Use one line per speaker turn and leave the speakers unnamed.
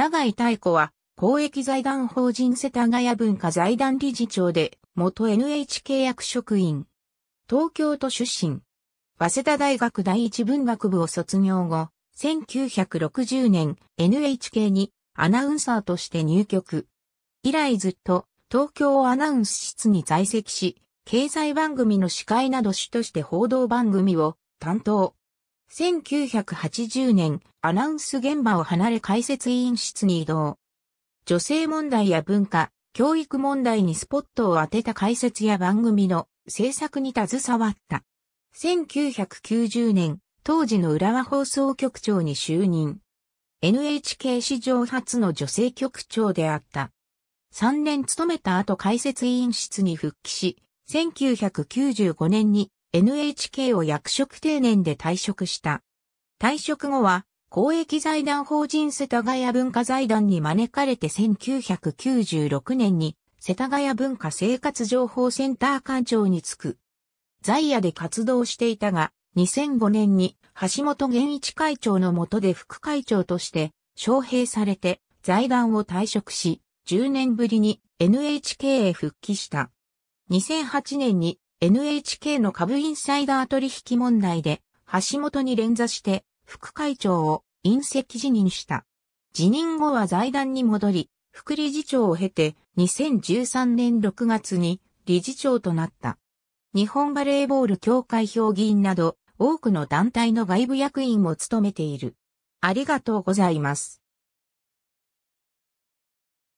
長井太子は、公益財団法人世田谷文化財団理事長で、元 NHK 役職員。東京都出身。早稲田大学第一文学部を卒業後、1960年 NHK にアナウンサーとして入局。以来ずっと東京アナウンス室に在籍し、経済番組の司会など主として報道番組を担当。1980年、アナウンス現場を離れ解説委員室に移動。女性問題や文化、教育問題にスポットを当てた解説や番組の制作に携わった。1990年、当時の浦和放送局長に就任。NHK 史上初の女性局長であった。3年勤めた後解説委員室に復帰し、1995年に NHK を役職定年で退職した。退職後は、公益財団法人世田谷文化財団に招かれて1996年に世田谷文化生活情報センター館長に就く。在野で活動していたが、2005年に橋本源一会長の下で副会長として招聘されて財団を退職し、10年ぶりに NHK へ復帰した。2008年に NHK の株インサイダー取引問題で、橋本に連座して、副会長を隕石辞任した。辞任後は財団に戻り、副理事長を経て、2013年6月に理事長となった。日本バレーボール協会評議員など、多くの団体の外部役員も務めている。ありがとうございます。